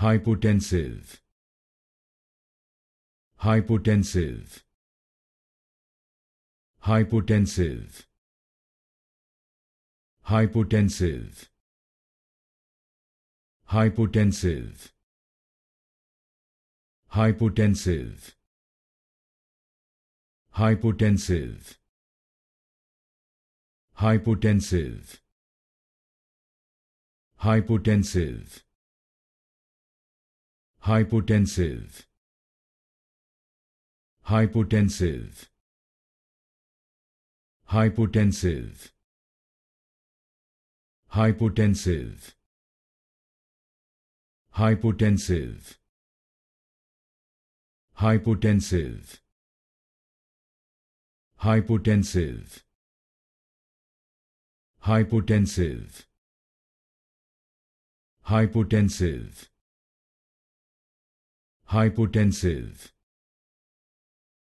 hypotensive hypotensive hypotensive hypotensive hypotensive hypotensive hypotensive hypotensive hypotensive hypotensive hypotensive hypotensive hypotensive hypotensive hypotensive hypotensive hypotensive hypotensive hypotensive